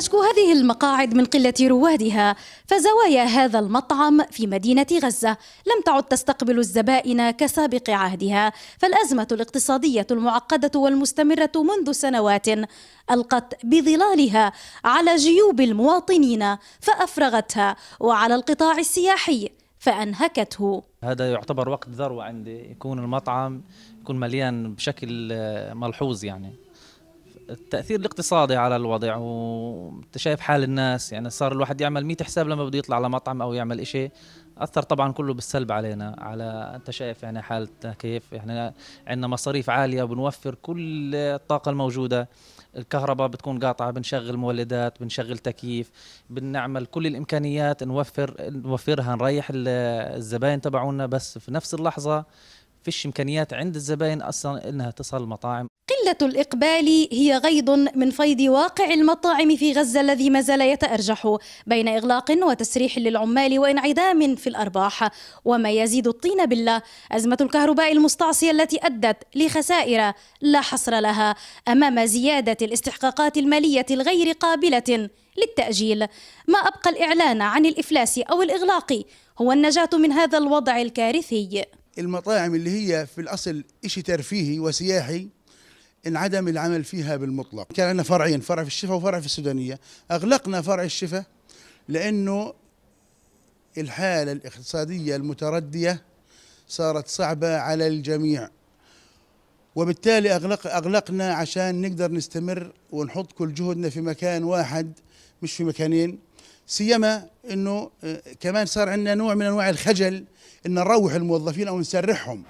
تشكو هذه المقاعد من قلة روادها فزوايا هذا المطعم في مدينة غزة لم تعد تستقبل الزبائن كسابق عهدها فالأزمة الاقتصادية المعقدة والمستمرة منذ سنوات ألقت بظلالها على جيوب المواطنين فأفرغتها وعلى القطاع السياحي فأنهكته هذا يعتبر وقت ذروة عندي يكون المطعم يكون مليان بشكل ملحوظ يعني التاثير الاقتصادي على الوضع وانت شايف حال الناس يعني صار الواحد يعمل 100 حساب لما بده يطلع على مطعم او يعمل شيء اثر طبعا كله بالسلب علينا على انت شايف يعني حالتنا كيف احنا يعني عندنا مصاريف عاليه وبنوفر كل الطاقه الموجوده الكهرباء بتكون قاطعه بنشغل مولدات بنشغل تكييف بنعمل كل الامكانيات نوفر نوفرها نريح الزباين تبعونا بس في نفس اللحظه فيش إمكانيات عند الزبائن أصلا إنها تصل المطاعم قلة الإقبال هي غيض من فيض واقع المطاعم في غزة الذي ما زال يتأرجح بين إغلاق وتسريح للعمال وانعدام في الأرباح وما يزيد الطين بلة أزمة الكهرباء المستعصية التي أدت لخسائر لا حصر لها أمام زيادة الاستحقاقات المالية الغير قابلة للتأجيل ما أبقى الإعلان عن الإفلاس أو الإغلاق هو النجاة من هذا الوضع الكارثي المطاعم اللي هي في الأصل شيء ترفيهي وسياحي انعدم العمل فيها بالمطلق كان عندنا فرعين فرع في الشفا وفرع في السودانية أغلقنا فرع الشفا لأنه الحالة الاقتصادية المتردية صارت صعبة على الجميع وبالتالي أغلق أغلقنا عشان نقدر نستمر ونحط كل جهدنا في مكان واحد مش في مكانين سيما أنه آه، كمان صار عندنا نوع من أنواع الخجل ان نروح الموظفين او نسرحهم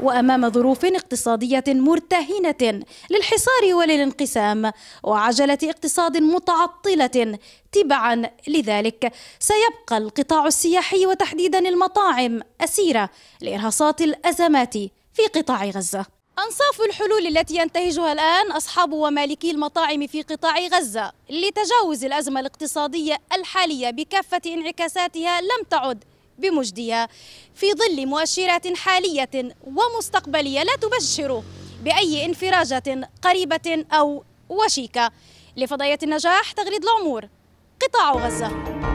وامام ظروف اقتصاديه مرتهنه للحصار وللانقسام وعجله اقتصاد متعطله تبعا لذلك سيبقى القطاع السياحي وتحديدا المطاعم اسيره لارهاصات الازمات في قطاع غزه أنصاف الحلول التي ينتهجها الآن أصحاب ومالكي المطاعم في قطاع غزة لتجاوز الأزمة الاقتصادية الحالية بكافة انعكاساتها لم تعد بمجدية في ظل مؤشرات حالية ومستقبلية لا تبشر بأي انفراجة قريبة أو وشيكة لفضائية النجاح تغريد العمور قطاع غزة